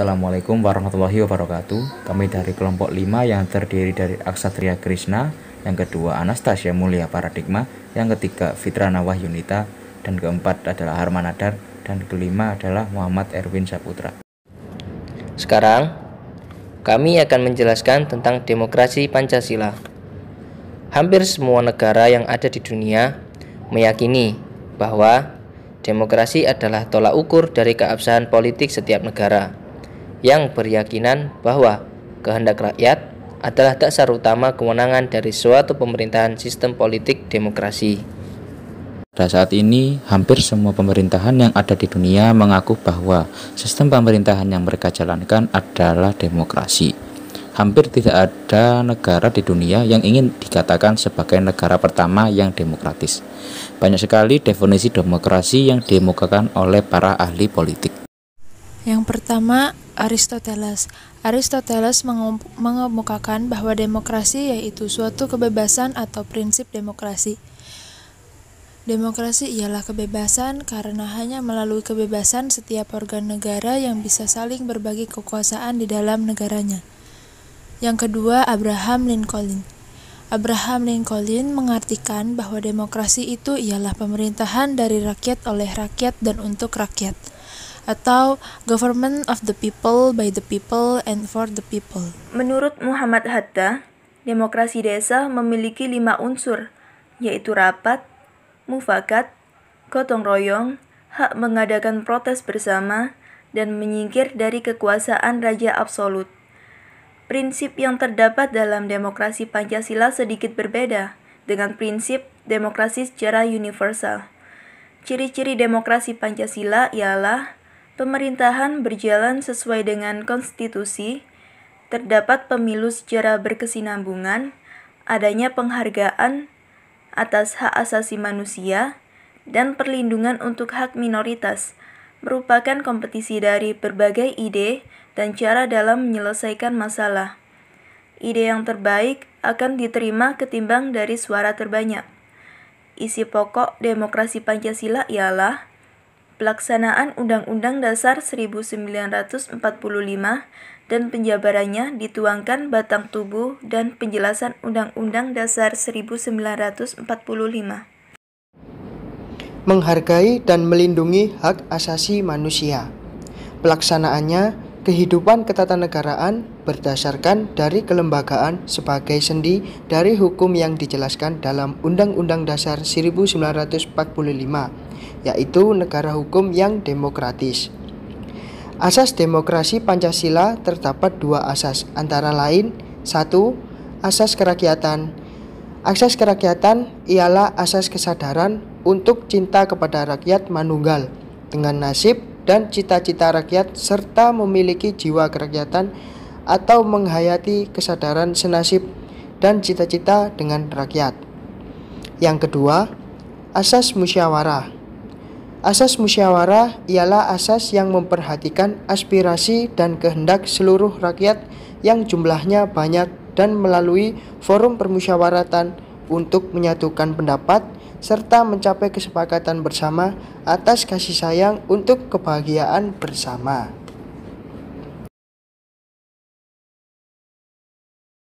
Assalamualaikum warahmatullahi wabarakatuh. Kami dari kelompok 5 yang terdiri dari Aksatria Krishna, yang kedua Anastasia Mulia Paradigma, yang ketiga Fitrana Wahyunita, dan keempat adalah Harmanadar, dan kelima adalah Muhammad Erwin Saputra. Sekarang, kami akan menjelaskan tentang demokrasi Pancasila. Hampir semua negara yang ada di dunia meyakini bahwa demokrasi adalah tolak ukur dari keabsahan politik setiap negara yang berkeyakinan bahwa kehendak rakyat adalah dasar utama kewenangan dari suatu pemerintahan sistem politik demokrasi. Pada saat ini, hampir semua pemerintahan yang ada di dunia mengaku bahwa sistem pemerintahan yang mereka jalankan adalah demokrasi. Hampir tidak ada negara di dunia yang ingin dikatakan sebagai negara pertama yang demokratis. Banyak sekali definisi demokrasi yang dimukakan oleh para ahli politik. Yang pertama, Aristoteles. Aristoteles mengemukakan bahwa demokrasi yaitu suatu kebebasan atau prinsip demokrasi. Demokrasi ialah kebebasan karena hanya melalui kebebasan setiap organ negara yang bisa saling berbagi kekuasaan di dalam negaranya. Yang kedua, Abraham Lincoln. Abraham Lincoln mengartikan bahwa demokrasi itu ialah pemerintahan dari rakyat oleh rakyat dan untuk rakyat atau government of the people by the people and for the people. Menurut Muhammad Hatta, demokrasi desa memiliki lima unsur, yaitu rapat, mufakat, gotong royong, hak mengadakan protes bersama, dan menyingkir dari kekuasaan raja absolut. Prinsip yang terdapat dalam demokrasi Pancasila sedikit berbeda dengan prinsip demokrasi secara universal. Ciri-ciri demokrasi Pancasila ialah pemerintahan berjalan sesuai dengan konstitusi, terdapat pemilu secara berkesinambungan, adanya penghargaan atas hak asasi manusia, dan perlindungan untuk hak minoritas merupakan kompetisi dari berbagai ide dan cara dalam menyelesaikan masalah. Ide yang terbaik akan diterima ketimbang dari suara terbanyak. Isi pokok demokrasi Pancasila ialah pelaksanaan Undang-Undang Dasar 1945 dan penjabarannya dituangkan batang tubuh dan penjelasan Undang-Undang Dasar 1945. Menghargai dan melindungi hak asasi manusia. Pelaksanaannya kehidupan ketatanegaraan berdasarkan dari kelembagaan sebagai sendi dari hukum yang dijelaskan dalam Undang-Undang Dasar 1945 yaitu negara hukum yang demokratis. Asas demokrasi Pancasila terdapat dua asas, antara lain: satu, asas kerakyatan. Asas kerakyatan ialah asas kesadaran untuk cinta kepada rakyat manunggal dengan nasib dan cita-cita rakyat serta memiliki jiwa kerakyatan atau menghayati kesadaran senasib dan cita-cita dengan rakyat. Yang kedua, asas musyawarah Asas musyawarah ialah asas yang memperhatikan aspirasi dan kehendak seluruh rakyat yang jumlahnya banyak dan melalui forum permusyawaratan untuk menyatukan pendapat serta mencapai kesepakatan bersama atas kasih sayang untuk kebahagiaan bersama.